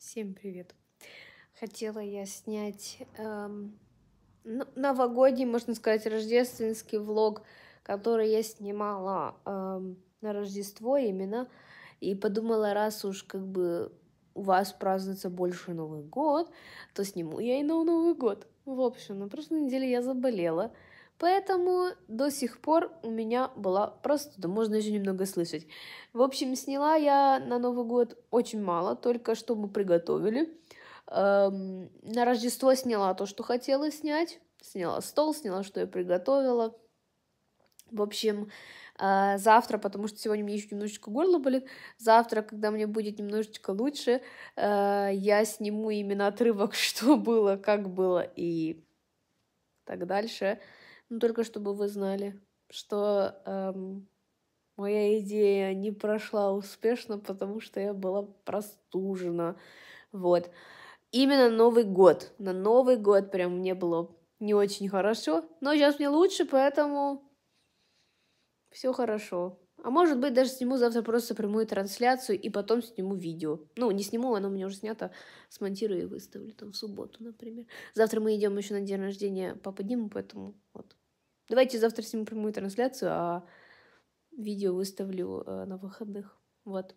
Всем привет! Хотела я снять эм, новогодний, можно сказать, рождественский влог, который я снимала эм, на Рождество именно. И подумала, раз уж как бы у вас празднуется больше Новый год, то сниму я и на Новый год. В общем, на прошлой неделе я заболела. Поэтому до сих пор у меня была простуда, можно еще немного слышать. В общем, сняла я на Новый год очень мало, только что мы приготовили. Эм, на Рождество сняла то, что хотела снять. Сняла стол, сняла, что я приготовила. В общем, э, завтра, потому что сегодня мне еще немножечко горло болит, завтра, когда мне будет немножечко лучше, э, я сниму именно отрывок, что было, как было и так дальше. Ну только чтобы вы знали, что эм, моя идея не прошла успешно, потому что я была простужена. Вот. Именно Новый год. На Новый год прям мне было не очень хорошо, но сейчас мне лучше, поэтому все хорошо. А может быть, даже сниму завтра просто прямую трансляцию и потом сниму видео. Ну, не сниму, оно у меня уже снято. Смонтирую и выставлю там в субботу, например. Завтра мы идем еще на день рождения папы Димы, поэтому вот. Давайте завтра сниму прямую трансляцию, а видео выставлю э, на выходных. Вот.